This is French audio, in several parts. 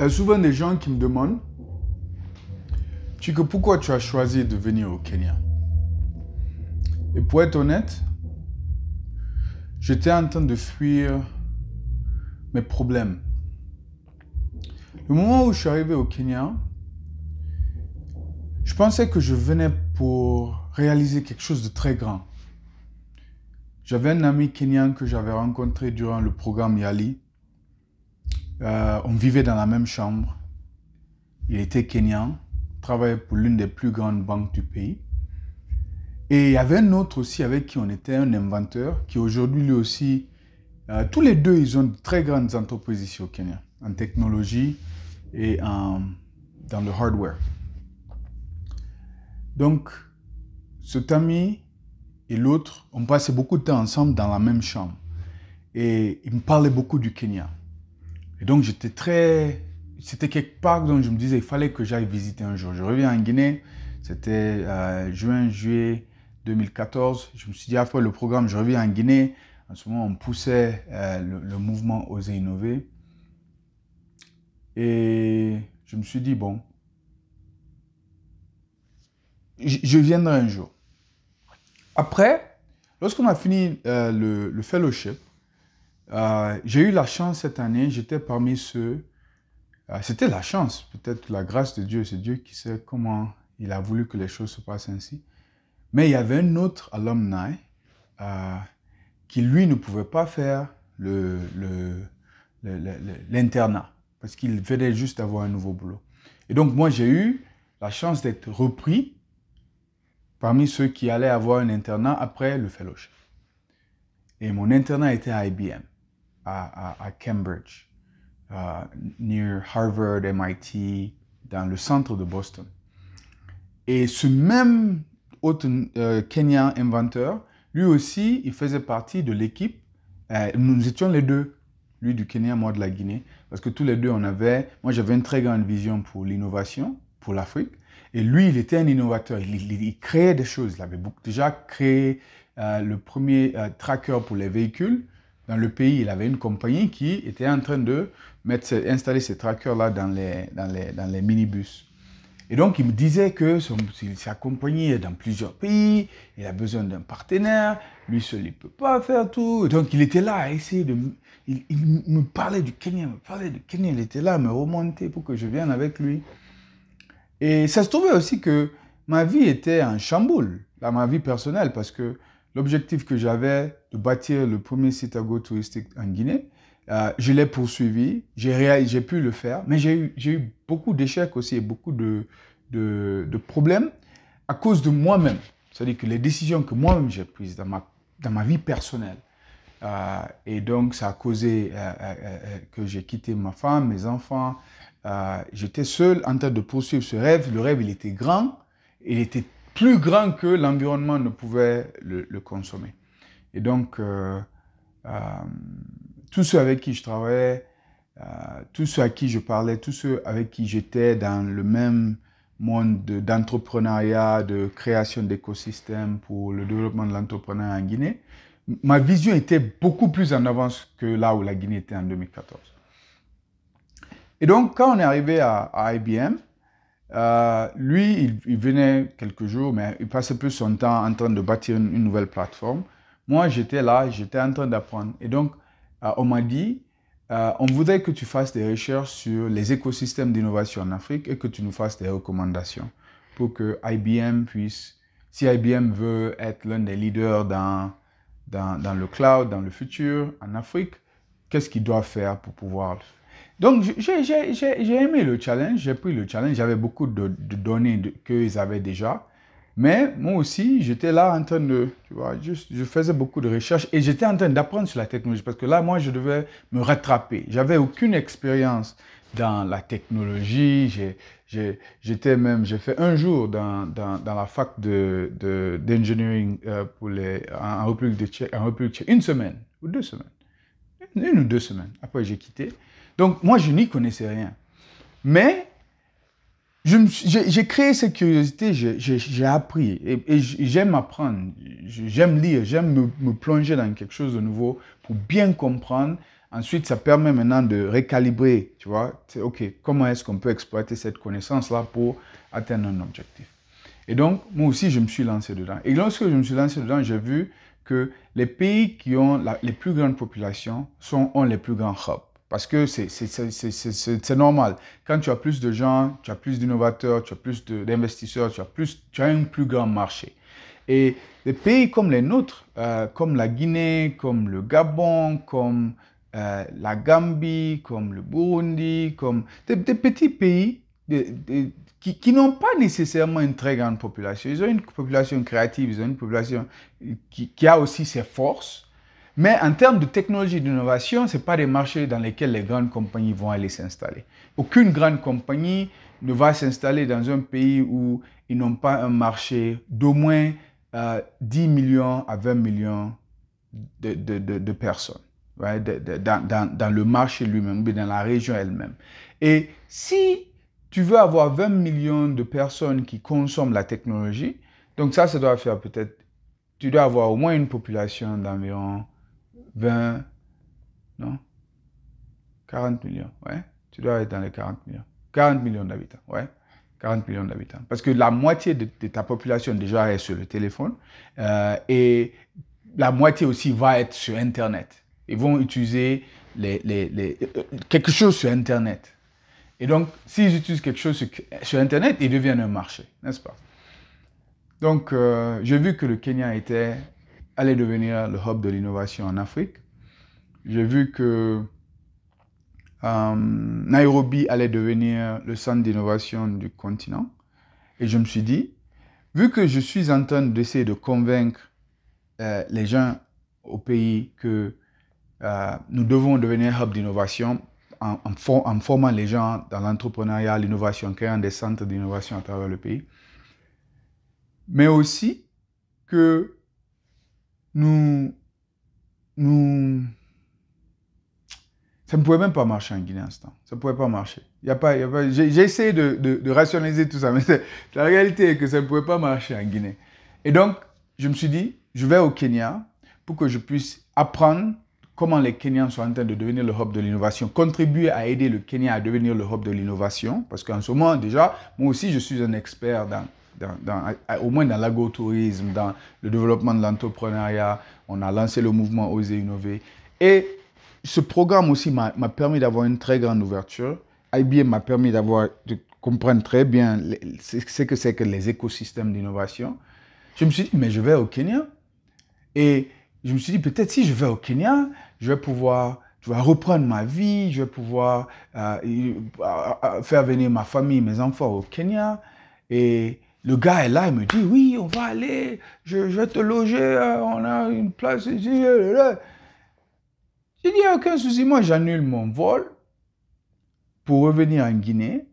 Il y a souvent des gens qui me demandent tu, que pourquoi tu as choisi de venir au Kenya. Et pour être honnête, j'étais en train de fuir mes problèmes. Le moment où je suis arrivé au Kenya, je pensais que je venais pour réaliser quelque chose de très grand. J'avais un ami kenyan que j'avais rencontré durant le programme Yali euh, on vivait dans la même chambre. Il était kenyan, travaillait pour l'une des plus grandes banques du pays. Et il y avait un autre aussi avec qui on était, un inventeur, qui aujourd'hui lui aussi, euh, tous les deux, ils ont de très grandes entreprises au Kenya, en technologie et dans le hardware. Donc, cet ami et l'autre, on passait beaucoup de temps ensemble dans la même chambre. Et il me parlait beaucoup du Kenya. Et donc j'étais très... C'était quelque part dont je me disais, il fallait que j'aille visiter un jour. Je reviens en Guinée, c'était euh, juin, juillet 2014. Je me suis dit, après ah, le programme, je reviens en Guinée. En ce moment, on poussait euh, le, mouvement Oser Innover. Et je me suis dit, bon, je, viendrai un jour. Après, lorsqu'on a fini euh, le fellowship, euh, j'ai eu la chance cette année, j'étais parmi ceux, euh, c'était la chance, peut-être la grâce de Dieu, c'est Dieu qui sait comment il a voulu que les choses se passent ainsi. Mais il y avait un autre alumni euh, qui, lui, ne pouvait pas faire l'internat parce qu'il venait juste d'avoir un nouveau boulot. Et donc, moi, j'ai eu la chance d'être repris parmi ceux qui allaient avoir un internat après le fellowship. Et mon internat était à IBM à, uh, uh, Cambridge, uh, near Harvard, MIT, dans le centre de Boston. Et ce même autre euh, Kenyan inventeur, lui aussi, il faisait partie de l'équipe. Euh, nous étions les deux, lui du Kenya, moi de la Guinée, parce que tous les deux, on avait, moi j'avais une très grande vision pour l'innovation, pour l'Afrique. Et lui, il était un innovateur. Il, créait des choses. Il avait déjà créé euh, le premier tracker pour les véhicules dans le pays, il avait une compagnie qui était en train de mettre, installer ces trackers-là dans les, dans les, dans les minibus. Et donc, il me disait que son, sa compagnie est dans plusieurs pays, il a besoin d'un partenaire, lui seul, il ne peut pas faire tout. donc, il était là à essayer de... Il, me parlait du Kenya, il me parlait du Kenya, il était là à me remonter pour que je vienne avec lui. Et ça se trouvait aussi que ma vie était en chamboule, dans ma vie personnelle, parce que L'objectif que j'avais de bâtir le premier site touristique en Guinée, euh, je l'ai poursuivi, j'ai pu le faire, mais j'ai eu, beaucoup d'échecs aussi et beaucoup de, de, problèmes à cause de moi-même. C'est-à-dire que les décisions que moi-même j'ai prises dans ma, dans ma vie personnelle. Euh, et donc, ça a causé euh, que j'ai quitté ma femme, mes enfants. J'étais seul en train de poursuivre ce rêve. Le rêve, il était grand, il était plus grand que l'environnement ne pouvait le, consommer. Et donc, euh, euh, tous ceux avec qui je travaillais, euh, tous ceux à qui je parlais, tous ceux avec qui j'étais dans le même monde d'entrepreneuriat, de, création d'écosystèmes pour le développement de l'entrepreneuriat en Guinée, ma vision était beaucoup plus en avance que là où la Guinée était en 2014. Et donc, quand on est arrivé à IBM, euh, lui, il, venait quelques jours, mais il passait plus son temps en train de bâtir une, nouvelle plateforme. Moi, j'étais là, j'étais en train d'apprendre. Et donc, euh, on m'a dit, euh, on voudrait que tu fasses des recherches sur les écosystèmes d'innovation en Afrique et que tu nous fasses des recommandations pour que IBM puisse, si IBM veut être l'un des leaders dans, dans le cloud, dans le futur, en Afrique, qu'est-ce qu'il doit faire pour pouvoir donc, j'ai aimé le challenge, j'ai pris le challenge, j'avais beaucoup de, données qu'ils avaient déjà. Mais moi aussi, j'étais là en train de, tu vois, juste, je faisais beaucoup de recherches et j'étais en train d'apprendre sur la technologie parce que là, moi, je devais me rattraper. J'avais aucune expérience dans la technologie. J'étais même, j'ai fait un jour dans, dans, dans la fac d'engineering de, de euh, pour les, en République Tchèque, une semaine ou deux semaines. Une ou deux semaines. Après, j'ai quitté. Donc moi, je n'y connaissais rien. Mais j'ai créé cette curiosité, j'ai appris et, j'aime apprendre, j'aime lire, j'aime me, plonger dans quelque chose de nouveau pour bien comprendre. Ensuite, ça permet maintenant de récalibrer, tu vois, ok, comment est-ce qu'on peut exploiter cette connaissance-là pour atteindre un objectif. Et donc, moi aussi, je me suis lancé dedans. Et lorsque je me suis lancé dedans, j'ai vu que les pays qui ont les plus grandes populations sont, ont les plus grands hubs. Parce que c'est normal. Quand tu as plus de gens, tu as plus d'innovateurs, tu as plus d'investisseurs, tu, as plus, tu as un plus grand marché. Et des pays comme les nôtres, euh, comme la Guinée, comme le Gabon, comme euh, la Gambie, comme le Burundi, comme des, petits pays qui, n'ont pas nécessairement une très grande population. Ils ont une population créative, ils ont une population qui a aussi ses forces, mais en termes de technologie d'innovation, ce n'est pas des marchés dans lesquels les grandes compagnies vont aller s'installer. Aucune grande compagnie ne va s'installer dans un pays où ils n'ont pas un marché d'au moins 10 euh, millions à 20 millions de, de, de, personnes dans, dans, dans, le marché lui-même, mais dans la région elle-même. Et si tu veux avoir 20 millions de personnes qui consomment la technologie, donc ça, ça doit faire peut-être, tu dois avoir au moins une population d'environ 20, non 40 millions, ouais. Tu dois être dans les 40 millions. 40 millions d'habitants, ouais. 40 millions d'habitants. Parce que la moitié de, ta population déjà est sur le téléphone euh, et la moitié aussi va être sur Internet. Ils vont utiliser les, les, les, euh, euh, quelque chose sur Internet. Et donc, s'ils utilisent quelque chose sur, Internet, ils deviennent un marché, n'est-ce pas? Donc, j'ai vu que le Kenya était allait devenir le hub de l'innovation en Afrique. J'ai vu que euh, Nairobi allait devenir le centre d'innovation du continent. Et je me suis dit, vu que je suis en train d'essayer de convaincre euh, les gens au pays que euh, nous devons devenir hub d'innovation en, en, formant les gens dans l'entrepreneuriat, l'innovation, créant des centres d'innovation à travers le pays, mais aussi que nous, nous, ça ne pouvait même pas marcher en Guinée en ce temps. Ça ne pouvait pas marcher. Il pas, j'ai essayé de, de, rationaliser tout ça, mais la réalité est que ça ne pouvait pas marcher en Guinée. Et donc, je me suis dit, je vais au Kenya pour que je puisse apprendre comment les Kenyans sont en train de devenir le hub de l'innovation, contribuer à aider le Kenya à devenir le hub de l'innovation, parce qu'en ce moment, déjà, moi aussi, je suis un expert dans, dans, au moins dans l'agrotourisme, dans le développement de l'entrepreneuriat. On a lancé le mouvement Oser Innover. Et ce programme aussi m'a permis d'avoir une très grande ouverture. IBM m'a permis d'avoir, de comprendre très bien ce que c'est que les écosystèmes d'innovation. Je me suis dit, mais je vais au Kenya. Et je me suis dit, peut-être si je vais au Kenya, je vais pouvoir je vais reprendre ma vie, je vais pouvoir euh, euh, euh, faire venir ma famille, mes enfants au Kenya. Et le gars est là, il me dit, oui, on va aller, je, vais te loger, euh, on a une place ici. n'y euh, dit, aucun souci, moi j'annule mon vol pour revenir en Guinée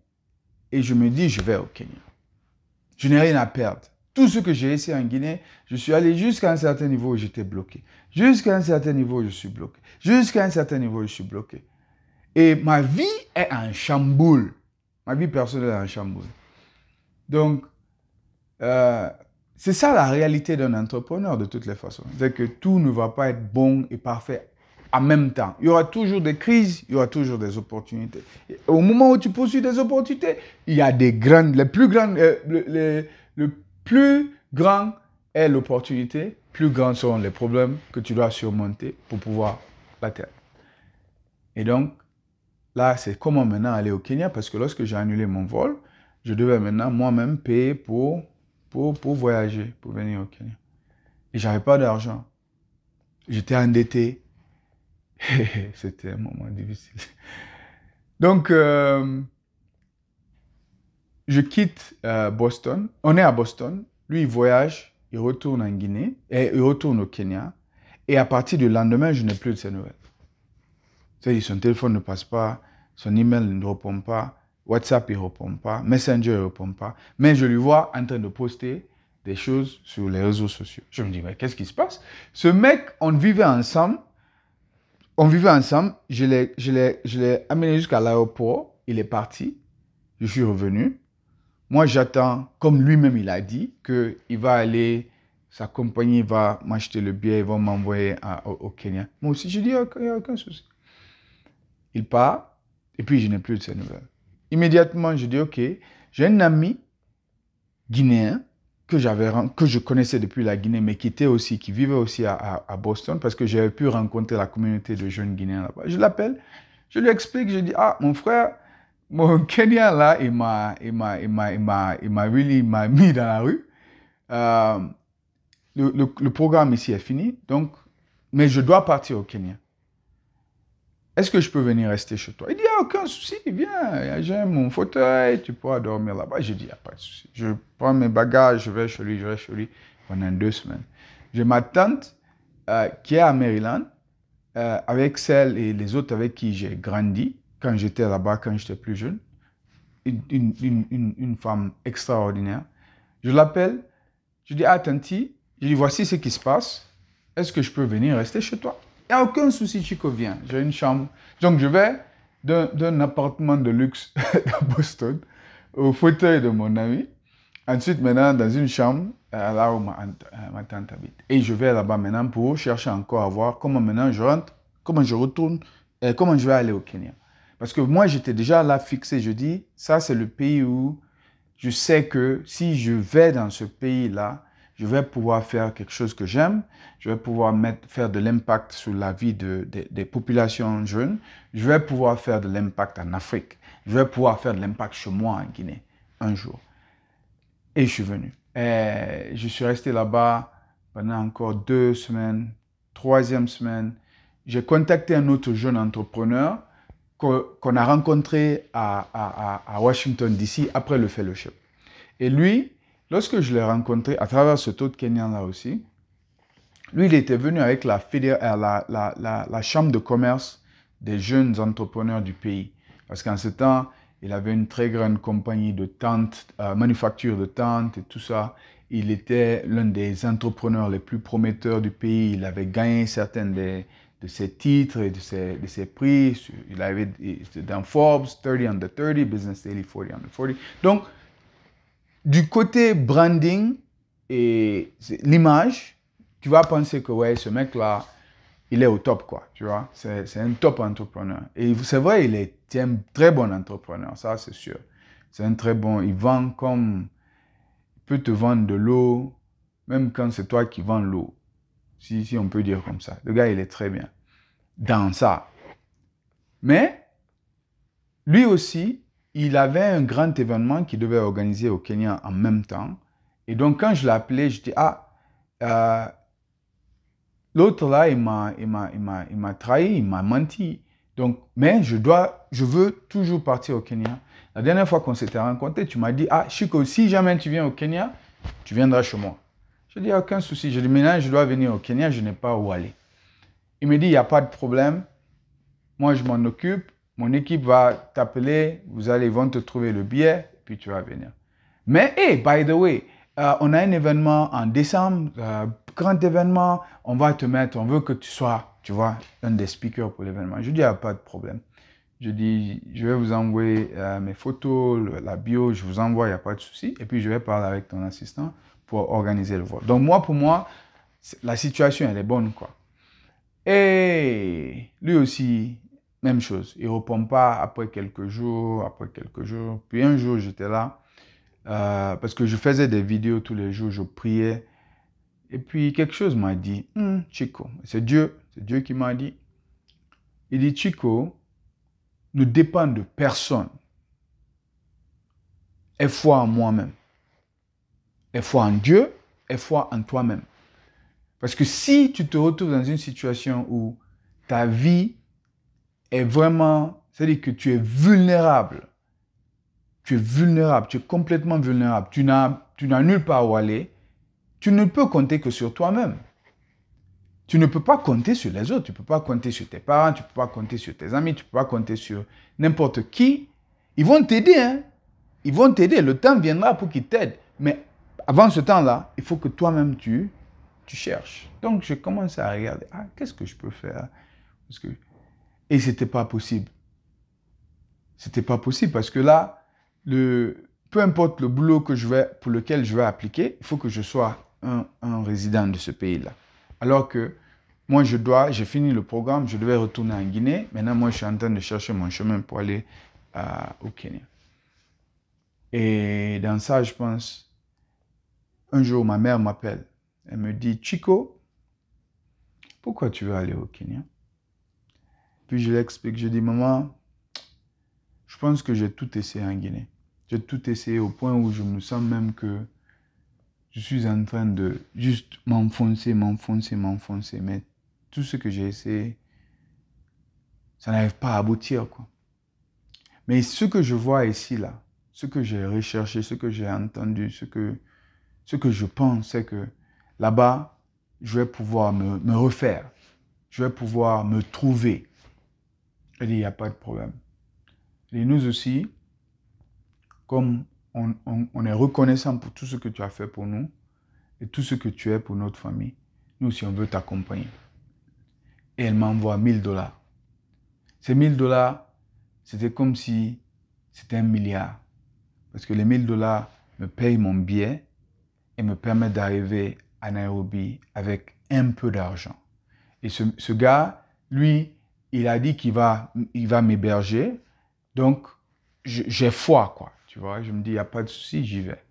et je me dis, je vais au Kenya. Je n'ai rien à perdre. Tout ce que j'ai essayé en Guinée, je suis allé jusqu'à un certain niveau où j'étais bloqué. Jusqu'à un certain niveau, je suis bloqué. Jusqu'à un certain niveau, je suis bloqué. Et ma vie est en chamboule. Ma vie personnelle est en chamboule. Donc, euh, c'est ça la réalité d'un entrepreneur de toutes les façons. C'est que tout ne va pas être bon et parfait en même temps. Il y aura toujours des crises, il y aura toujours des opportunités. au moment où tu poursuis des opportunités, il y a des grandes, les plus grandes, euh, le, plus grand est l'opportunité, plus grand seront les problèmes que tu dois surmonter pour pouvoir l'atteindre. Et donc, là, c'est comment maintenant aller au Kenya, parce que lorsque j'ai annulé mon vol, je devais maintenant moi-même payer pour pour, pour voyager, pour venir au Kenya. Et j'avais pas d'argent. J'étais endetté. C'était un moment difficile. Donc, euh, je quitte euh, Boston. On est à Boston. Lui, il voyage, il retourne en Guinée, et il retourne au Kenya. Et à partir du lendemain, je n'ai plus de ses nouvelles. son téléphone ne passe pas, son email ne répond pas. WhatsApp, il ne répond pas. Messenger, il ne répond pas. Mais je lui vois en train de poster des choses sur les réseaux sociaux. Je me dis, mais qu'est-ce qui se passe Ce mec, on vivait ensemble. On vivait ensemble. Je l'ai, amené jusqu'à l'aéroport. Il est parti. Je suis revenu. Moi, j'attends, comme lui-même, il a dit, qu'il va aller, sa compagnie va m'acheter le billet, ils vont m'envoyer au, Kenya. Moi aussi, je dis, il n'y a aucun souci. Il part, et puis je n'ai plus de ses nouvelles immédiatement, je dis, OK, j'ai un ami guinéen que, j'avais, que je connaissais depuis la Guinée, mais qui était aussi, qui vivait aussi à, Boston, parce que j'avais pu rencontrer la communauté de jeunes Guinéens là-bas. Je l'appelle, je lui explique, je dis, ah, mon frère, mon Kenyan là, il m'a, il m'a, il m'a, il m'a, mis dans la rue. Euh, le, le, programme ici est fini, donc, mais je dois partir au Kenya. Est-ce que je peux venir rester chez toi Il dit, a aucun souci, viens, j'ai mon fauteuil, tu pourras dormir là-bas. Je dis, il a pas de souci. Je prends mes bagages, je vais chez lui, je vais chez lui pendant deux semaines. J'ai ma tante euh, qui est à Maryland, euh, avec celle et les autres avec qui j'ai grandi quand j'étais là-bas, quand j'étais plus jeune. Une, femme extraordinaire. Je l'appelle, je dis, ah, je dis, voici ce qui se passe. Est-ce que je peux venir rester chez toi il n'y a aucun souci, Chico vient. J'ai une chambre. Donc, je vais d'un appartement de luxe à Boston au fauteuil de mon ami. Ensuite, maintenant, dans une chambre, euh, là où euh, ma, tante habite. Et je vais là-bas maintenant pour chercher encore à voir comment maintenant je rentre, comment je retourne, et euh, comment je vais aller au Kenya. Parce que moi, j'étais déjà là fixé. Je dis, ça, c'est le pays où je sais que si je vais dans ce pays-là, je vais pouvoir faire quelque chose que j'aime, je vais pouvoir faire de l'impact sur la vie des populations jeunes, je vais pouvoir faire de l'impact en Afrique, je vais pouvoir faire de l'impact chez moi en Guinée un jour. Et je suis venu. Et je suis resté là-bas pendant encore deux semaines, troisième semaine. J'ai contacté un autre jeune entrepreneur qu'on a rencontré à, à Washington, D.C. après le fellowship. Et lui, Lorsque je l'ai rencontré à travers ce taux de Kenyan-là aussi, lui, il était venu avec euh, la, la, la, chambre de commerce des jeunes entrepreneurs du pays. Parce qu'en ce temps, il avait une très grande compagnie de tentes, euh, manufacture de tentes et tout ça. Il était l'un des entrepreneurs les plus prometteurs du pays. Il avait gagné certains de ses titres et de ses, prix. Il avait dans Forbes, 30 under 30, Business Daily, 40 under 40. Donc, du côté branding et l'image, tu vas penser que ouais, ce mec-là, il est au top, quoi. Tu vois, c'est un top entrepreneur. Et c'est vrai, il est un très bon entrepreneur, ça c'est sûr. C'est un très bon. Il vend comme. Il peut te vendre de l'eau, même quand c'est toi qui vends l'eau. Si, si on peut dire comme ça. Le gars, il est très bien dans ça. Mais, lui aussi, il avait un grand événement qu'il devait organiser au Kenya en même temps. Et donc, quand je l'ai appelé, je dis Ah, euh, l'autre là, il m'a, trahi, il m'a menti. Donc, mais je dois, je veux toujours partir au Kenya. La dernière fois qu'on s'était rencontrés, tu m'as dit Ah, Chico, si jamais tu viens au Kenya, tu viendras chez moi. Je dis Aucun souci. Je dis Maintenant, je dois venir au Kenya, je n'ai pas où aller. Il me dit Il n'y a pas de problème. Moi, je m'en occupe. Mon équipe va t'appeler, vous allez, ils vont te trouver le billet, puis tu vas venir. Mais, hey, by the way, euh, on a un événement en décembre, euh, grand événement, on va te mettre, on veut que tu sois, tu vois, un des speakers pour l'événement. Je dis, a ah, pas de problème. Je dis, je vais vous envoyer euh, mes photos, la bio, je vous envoie, il n'y a pas de souci. Et puis, je vais parler avec ton assistant pour organiser le vol. Donc, moi, pour moi, la situation, elle est bonne, quoi. Et lui aussi, même chose. Il ne répond pas après quelques jours, après quelques jours. Puis un jour, j'étais là euh, parce que je faisais des vidéos tous les jours, je priais. Et puis quelque chose m'a dit, hum, Chico, c'est Dieu, c'est Dieu qui m'a dit. Il dit, Chico, ne dépend de personne. Aie foi en moi-même. Aie foi en Dieu, et foi en toi-même. Parce que si tu te retrouves dans une situation où ta vie est vraiment, c'est-à-dire que tu es vulnérable. Tu es vulnérable, tu es complètement vulnérable. Tu n'as, nulle part où aller. Tu ne peux compter que sur toi-même. Tu ne peux pas compter sur les autres. Tu ne peux pas compter sur tes parents, tu ne peux pas compter sur tes amis, tu ne peux pas compter sur n'importe qui. Ils vont t'aider, hein? Ils vont t'aider. Le temps viendra pour qu'ils t'aident. Mais avant ce temps-là, il faut que toi-même tu, tu cherches. Donc, je commence à regarder. Ah, qu'est-ce que je peux faire Parce que et c'était pas possible. C'était pas possible parce que là, le, peu importe le boulot que je vais, pour lequel je vais appliquer, il faut que je sois un, résident de ce pays-là. Alors que moi, je dois, j'ai fini le programme, je devais retourner en Guinée. Maintenant, moi, je suis en train de chercher mon chemin pour aller euh, au Kenya. Et dans ça, je pense, un jour, ma mère m'appelle. Elle me dit, Chico, pourquoi tu veux aller au Kenya puis je l'explique, je dis, maman, je pense que j'ai tout essayé en Guinée. J'ai tout essayé au point où je me sens même que je suis en train de juste m'enfoncer, m'enfoncer, m'enfoncer. Mais tout ce que j'ai essayé, ça n'arrive pas à aboutir. Quoi. Mais ce que je vois ici, là, ce que j'ai recherché, ce que j'ai entendu, ce que, ce que je pense, c'est que là-bas, je vais pouvoir me, me refaire. Je vais pouvoir me trouver. Elle dit, il n'y a pas de problème. Et nous aussi, comme on, est reconnaissant pour tout ce que tu as fait pour nous et tout ce que tu es pour notre famille, nous aussi, on veut t'accompagner. Et elle m'envoie 1000 dollars. Ces 1000 dollars, c'était comme si c'était un milliard. Parce que les 1000 dollars me payent mon billet et me permettent d'arriver à Nairobi avec un peu d'argent. Et ce, ce gars, lui, il a dit qu'il va, il va m'héberger. Donc, j'ai foi, quoi. Tu vois, je me dis, il n'y a pas de souci, j'y vais.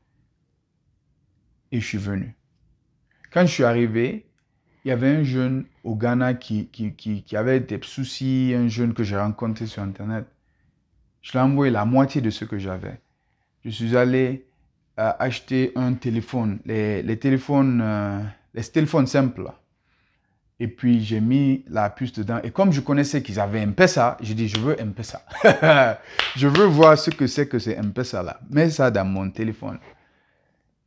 Et je suis venu. Quand je suis arrivé, il y avait un jeune au Ghana qui, qui, avait des soucis, un jeune que j'ai rencontré sur Internet. Je lui ai envoyé la moitié de ce que j'avais. Je suis allé euh, acheter un téléphone, les, téléphones, euh, les téléphones simples et puis, j'ai mis la puce dedans. Et comme je connaissais qu'ils avaient un ça j'ai dit, je veux un ça je veux voir ce que c'est que c'est un ça là. Mets ça dans mon téléphone.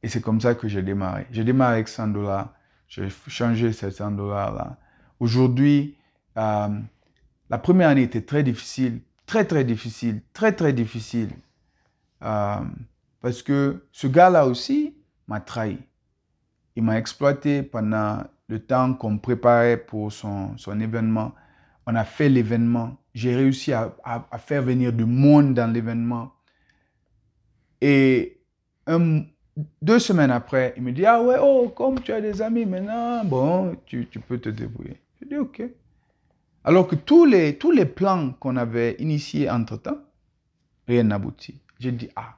Et c'est comme ça que j'ai démarré. J'ai démarré avec 100 dollars. J'ai changé ces 100 dollars là. Aujourd'hui, euh, la première année était très difficile. Très, très difficile. Très, très difficile. Euh, parce que ce gars-là aussi m'a trahi. Il m'a exploité pendant le temps qu'on préparait pour son, son, événement. On a fait l'événement. J'ai réussi à, faire venir du monde dans l'événement. Et deux semaines après, il me dit, ah ouais, oh, comme tu as des amis maintenant, bon, tu, tu peux te débrouiller. Je dis, ok. Alors que tous les, tous les plans qu'on avait initiés entre-temps, rien n'aboutit. J'ai dit, ah.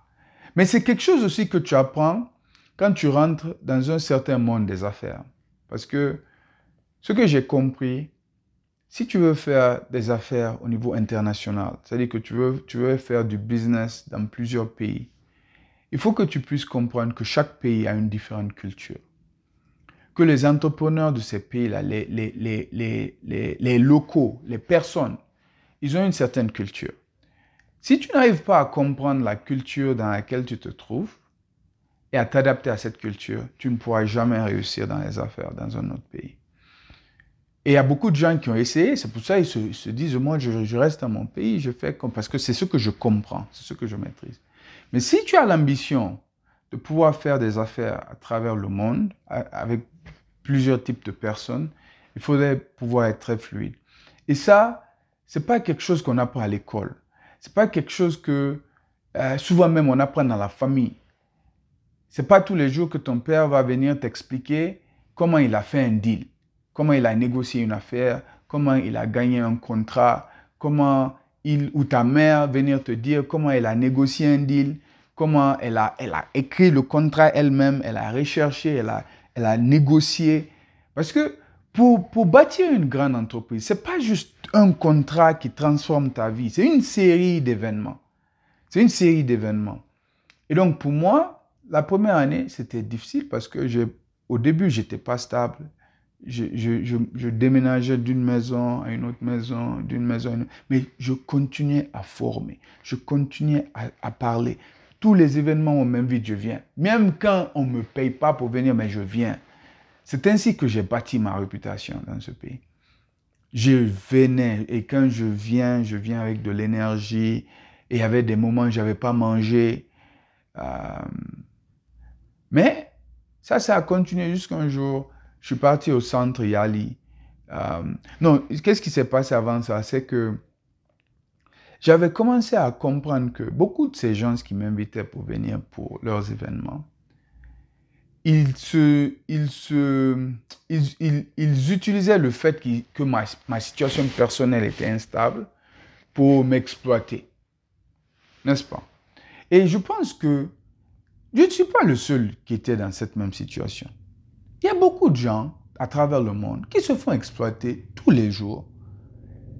Mais c'est quelque chose aussi que tu apprends quand tu rentres dans un certain monde des affaires. Parce que ce que j'ai compris, si tu veux faire des affaires au niveau international, c'est-à-dire que tu veux, tu veux faire du business dans plusieurs pays, il faut que tu puisses comprendre que chaque pays a une différente culture. Que les entrepreneurs de ces pays-là, les, les, les, les, locaux, les personnes, ils ont une certaine culture. Si tu n'arrives pas à comprendre la culture dans laquelle tu te trouves, et à t'adapter à cette culture, tu ne pourras jamais réussir dans les affaires dans un autre pays. Et il y a beaucoup de gens qui ont essayé, c'est pour ça qu'ils se, se disent, moi je, reste dans mon pays, je fais comme, parce que c'est ce que je comprends, c'est ce que je maîtrise. Mais si tu as l'ambition de pouvoir faire des affaires à travers le monde, avec plusieurs types de personnes, il faudrait pouvoir être très fluide. Et ça, c'est pas quelque chose qu'on apprend à l'école. C'est pas quelque chose que euh, souvent même on apprend dans la famille. C'est pas tous les jours que ton père va venir t'expliquer comment il a fait un deal, comment il a négocié une affaire, comment il a gagné un contrat, comment il ou ta mère venir te dire comment elle a négocié un deal, comment elle a, elle a écrit le contrat elle-même, elle a recherché, elle a, elle a négocié. Parce que pour, pour bâtir une grande entreprise, ce n'est pas juste un contrat qui transforme ta vie, c'est une série d'événements. C'est une série d'événements. Et donc pour moi, la première année, c'était difficile parce que je, au début, j'étais pas stable. Je, déménageais d'une maison à une autre maison, d'une maison à une autre. Mais je continuais à former, je continuais à, parler. Tous les événements ont même vite, je viens. Même quand on ne me paye pas pour venir, mais je viens. C'est ainsi que j'ai bâti ma réputation dans ce pays. Je venais et quand je viens, je viens avec de l'énergie. Et il y avait des moments où je n'avais pas mangé. Euh, mais ça, ça a continué jusqu'un jour, je suis parti au centre Yali. Euh, non, qu'est-ce qui s'est passé avant ça C'est que j'avais commencé à comprendre que beaucoup de ces gens qui m'invitaient pour venir pour leurs événements, ils, se, ils, se, ils, utilisaient le fait que, que ma, ma, situation personnelle était instable pour m'exploiter. N'est-ce pas Et je pense que je ne suis pas le seul qui était dans cette même situation. Il y a beaucoup de gens à travers le monde qui se font exploiter tous les jours,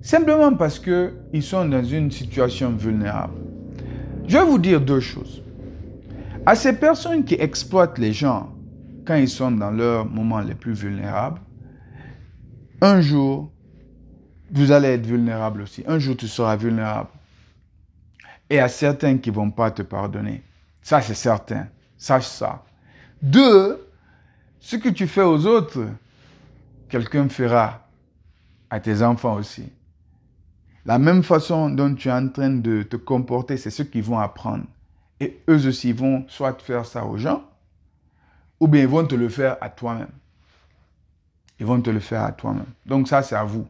simplement parce qu'ils sont dans une situation vulnérable. Je vais vous dire deux choses. À ces personnes qui exploitent les gens quand ils sont dans leurs moments les plus vulnérables, un jour, vous allez être vulnérable aussi. Un jour, tu seras vulnérable. Et à certains qui ne vont pas te pardonner. Ça, c'est certain. Sache ça. Deux, ce que tu fais aux autres, quelqu'un fera à tes enfants aussi. La même façon dont tu es en train de te comporter, c'est ce qu'ils vont apprendre. Et eux aussi vont soit faire ça aux gens, ou bien ils vont te le faire à toi-même. Ils vont te le faire à toi-même. Donc ça, c'est à vous.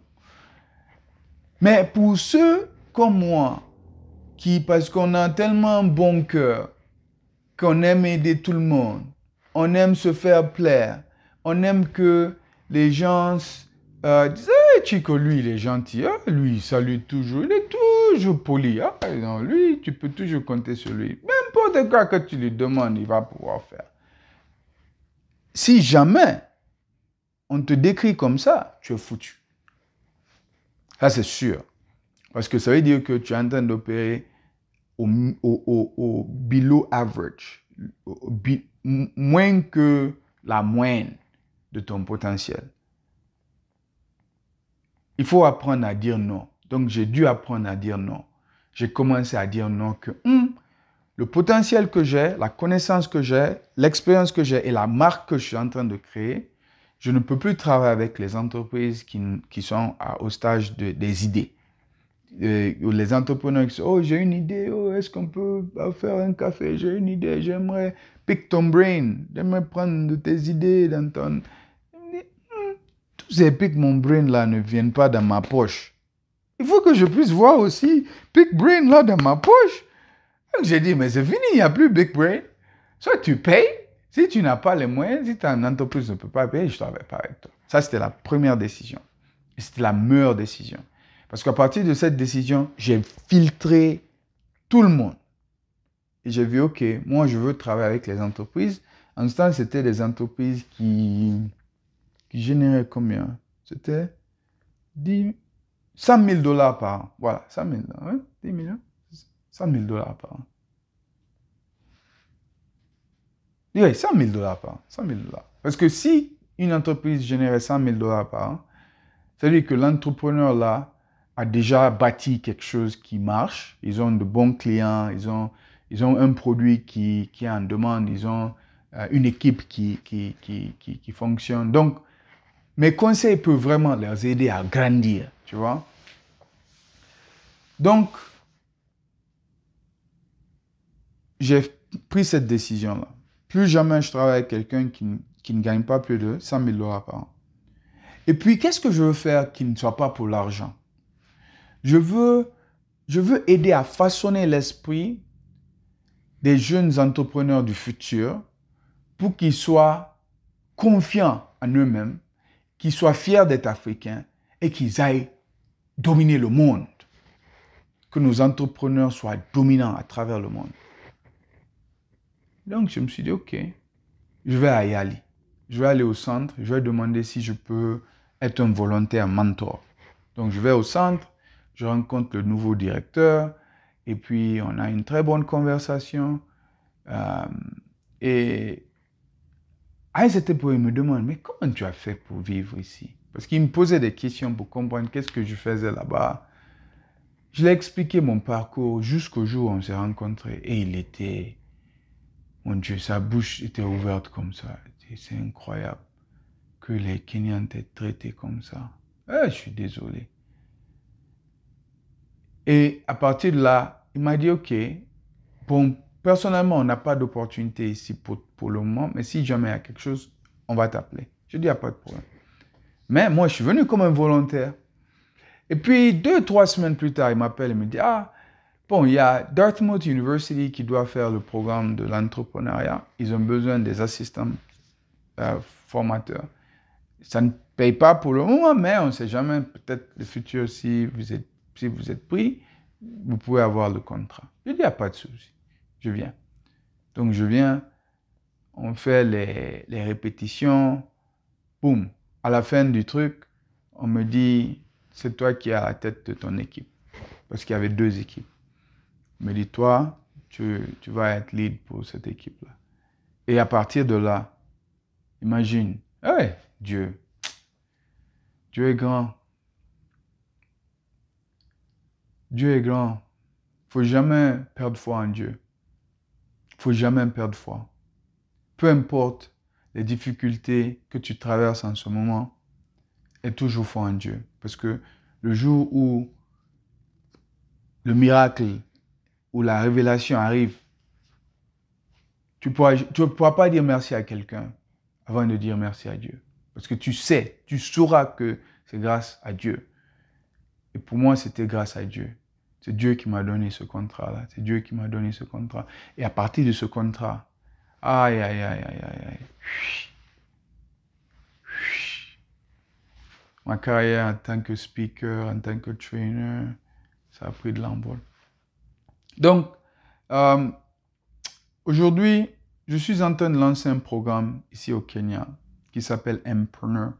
Mais pour ceux comme moi, qui, parce qu'on a tellement bon cœur, qu'on aime aider tout le monde, on aime se faire plaire, on aime que les gens euh, disent hey, Chico, lui, il est gentil, ah, lui, il salue toujours, il est toujours poli. Ah, lui, tu peux toujours compter sur lui. Même des quoi que tu lui demandes, il va pouvoir faire. Si jamais on te décrit comme ça, tu es foutu. Ça, c'est sûr. Parce que ça veut dire que tu es en train d'opérer au, below average, moins que la moyenne de ton potentiel. Il faut apprendre à dire non. Donc j'ai dû apprendre à dire non. J'ai commencé à dire non que hmm, le potentiel que j'ai, la connaissance que j'ai, l'expérience que j'ai et la marque que je suis en train de créer, je ne peux plus travailler avec les entreprises qui, sont au stage de, des idées les entrepreneurs qui disent Oh, j'ai une idée, oh, est-ce qu'on peut faire un café J'ai une idée, j'aimerais pick ton brain, j'aimerais prendre de tes idées dans ton. Hmm, tous ces pick mon brain là ne viennent pas dans ma poche. Il faut que je puisse voir aussi pick brain là dans ma poche. J'ai dit Mais c'est fini, il n'y a plus big brain. Soit tu payes, si tu n'as pas les moyens, si ton entreprise ne peut pas payer, je ne travaille pas avec toi. Ça, c'était la première décision. C'était la meilleure décision. Parce qu'à partir de cette décision, j'ai filtré tout le monde. Et j'ai vu, OK, moi, je veux travailler avec les entreprises. En ce temps, c'était des entreprises qui, qui généraient combien C'était 10, 100 000 dollars par an. Voilà, 100 000, dollars. 10 millions 100 000 dollars par an. 100 000 dollars par an. 100 Parce que si une entreprise générait 100 000 dollars par an, c'est-à-dire que l'entrepreneur là a déjà bâti quelque chose qui marche. Ils ont de bons clients, ils ont, ils ont un produit qui, qui est en demande, ils ont euh, une équipe qui, qui, qui, qui, fonctionne. Donc, mes conseils peuvent vraiment les aider à grandir, tu vois. Donc, j'ai pris cette décision-là. Plus jamais je travaille avec quelqu'un qui, qui ne gagne pas plus de 100 000 dollars par an. Et puis, qu'est-ce que je veux faire qui ne soit pas pour l'argent je veux, je veux aider à façonner l'esprit des jeunes entrepreneurs du futur pour qu'ils soient confiants en eux-mêmes, qu'ils soient fiers d'être africains et qu'ils aillent dominer le monde. Que nos entrepreneurs soient dominants à travers le monde. Donc je me suis dit, ok, je vais aller. Yali. Je vais aller au centre, je vais demander si je peux être un volontaire mentor. Donc je vais au centre, je rencontre le nouveau directeur, et puis on a une très bonne conversation. Euh, et à cette époque, il me demande, mais comment tu as fait pour vivre ici Parce qu'il me posait des questions pour comprendre qu'est-ce que je faisais là-bas. Je lui ai expliqué mon parcours jusqu'au jour où on s'est rencontrés. Et il était, mon Dieu, sa bouche était ouverte comme ça. C'est incroyable que les Kenyans étaient traités comme ça. Eh, je suis désolé. Et à partir de là, il m'a dit, OK, bon, personnellement, on n'a pas d'opportunité ici pour, le moment, mais si jamais il y a quelque chose, on va t'appeler. Je dis, il n'y a pas de problème. Mais moi, je suis venu comme un volontaire. Et puis, deux, trois semaines plus tard, il m'appelle et me dit, ah, bon, il y a Dartmouth University qui doit faire le programme de l'entrepreneuriat. Ils ont besoin des assistants euh, formateurs. Ça ne paye pas pour le moment, mais on ne sait jamais, peut-être le futur, si vous êtes si vous êtes pris, vous pouvez avoir le contrat. Je dis, il n'y a pas de souci. Je viens. Donc je viens, on fait les, répétitions, boum. À la fin du truc, on me dit, c'est toi qui as la tête de ton équipe. Parce qu'il y avait deux équipes. On me dit, toi, tu, vas être lead pour cette équipe-là. Et à partir de là, imagine, ouais, eh, Dieu, Dieu est grand. Dieu est grand. faut jamais perdre foi en Dieu. faut jamais perdre foi. Peu importe les difficultés que tu traverses en ce moment, aie toujours foi en Dieu. Parce que le jour où le miracle ou la révélation arrive, tu ne pourras pas dire merci à quelqu'un avant de dire merci à Dieu. Parce que tu sais, tu sauras que c'est grâce à Dieu. Et pour moi, c'était grâce à Dieu. C'est Dieu qui m'a donné ce contrat-là. C'est Dieu qui m'a donné ce contrat. Et à partir de ce contrat, aïe, aïe, aïe, aïe, aïe, Ma carrière en tant que speaker, en tant que trainer, ça a pris de l'envol. Donc, euh, aujourd'hui, je suis en train de lancer un programme ici au Kenya qui s'appelle Empreneur.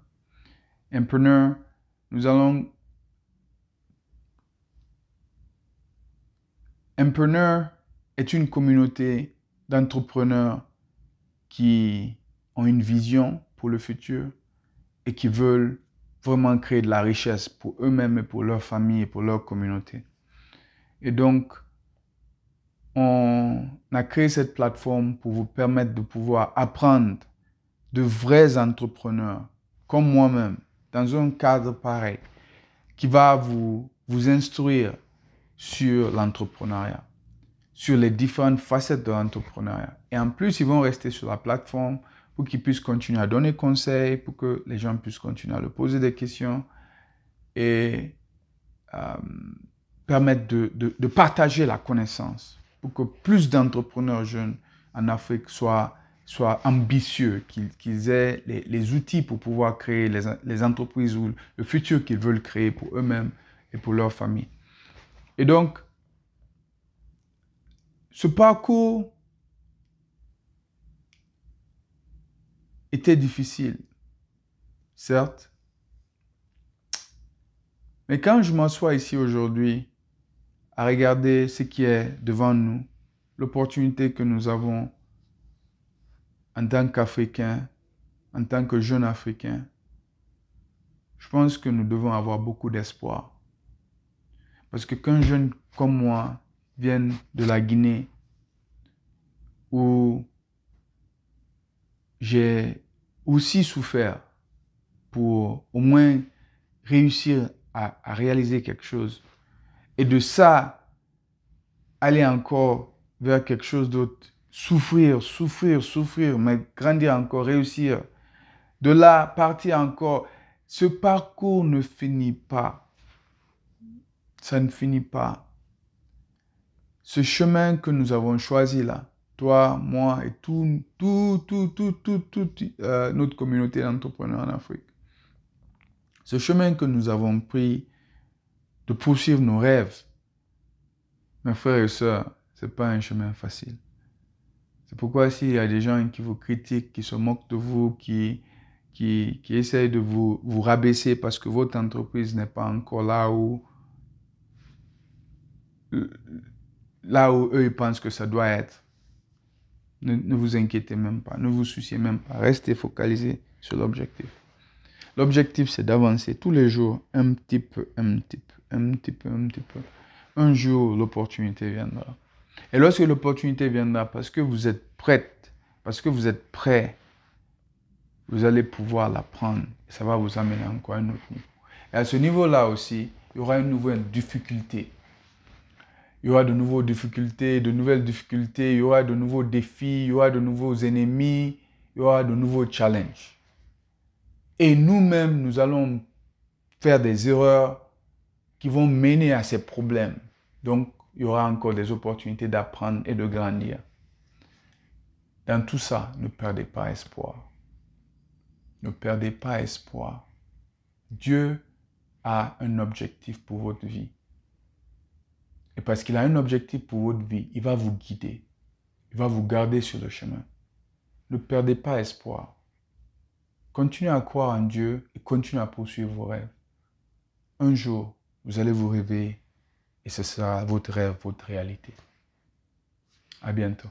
Empreneur, nous allons Empreneur est une communauté d'entrepreneurs qui ont une vision pour le futur et qui veulent vraiment créer de la richesse pour eux-mêmes et pour leur famille et pour leur communauté. Et donc, on a créé cette plateforme pour vous permettre de pouvoir apprendre de vrais entrepreneurs comme moi-même dans un cadre pareil qui va vous, vous instruire sur l'entrepreneuriat, sur les différentes facettes de l'entrepreneuriat. Et en plus, ils vont rester sur la plateforme pour qu'ils puissent continuer à donner conseils, pour que les gens puissent continuer à leur poser des questions et euh, permettre de, partager la connaissance pour que plus d'entrepreneurs jeunes en Afrique soient, soient ambitieux, qu'ils aient les, outils pour pouvoir créer les, les entreprises ou le futur qu'ils veulent créer pour eux-mêmes et pour leur famille. Et donc, ce parcours était difficile, certes. Mais quand je m'assois ici aujourd'hui à regarder ce qui est devant nous, l'opportunité que nous avons en tant qu'Africains, en tant que jeunes Africains, je pense que nous devons avoir beaucoup d'espoir. Parce que qu'un jeune comme moi vienne de la Guinée où j'ai aussi souffert pour au moins réussir à, à, réaliser quelque chose. Et de ça, aller encore vers quelque chose d'autre. Souffrir, souffrir, souffrir, mais grandir encore, réussir. De là, partir encore. Ce parcours ne finit pas ça ne finit pas. Ce chemin que nous avons choisi là, toi, moi et tout, tout, tout, tout, tout, toute euh, notre communauté d'entrepreneurs en Afrique. Ce chemin que nous avons pris de poursuivre nos rêves, mes frères et sœurs, ce n'est pas un chemin facile. C'est pourquoi s'il y a des gens qui vous critiquent, qui se moquent de vous, qui, qui, qui essayent de vous, vous rabaisser parce que votre entreprise n'est pas encore là où là où eux ils pensent que ça doit être. Ne, vous inquiétez même pas, ne vous souciez même pas, restez focalisé sur l'objectif. L'objectif, c'est d'avancer tous les jours, un petit peu, un petit peu, un petit peu, un petit peu. Un jour, l'opportunité viendra. Et lorsque l'opportunité viendra, parce que vous êtes prête, parce que vous êtes prêt, vous allez pouvoir la prendre. ça va vous amener encore un autre niveau. Et à ce niveau-là aussi, il y aura une nouvelle difficulté il y aura de nouvelles difficultés, de nouvelles difficultés, il y aura de nouveaux défis, il y aura de nouveaux ennemis, il y aura de nouveaux challenges. Et nous-mêmes, nous allons faire des erreurs qui vont mener à ces problèmes. Donc, il y aura encore des opportunités d'apprendre et de grandir. Dans tout ça, ne perdez pas espoir. Ne perdez pas espoir. Dieu a un objectif pour votre vie. Et parce qu'il a un objectif pour votre vie, il va vous guider. Il va vous garder sur le chemin. Ne perdez pas espoir. Continuez à croire en Dieu et continuez à poursuivre vos rêves. Un jour, vous allez vous réveiller et ce sera votre rêve, votre réalité. À bientôt.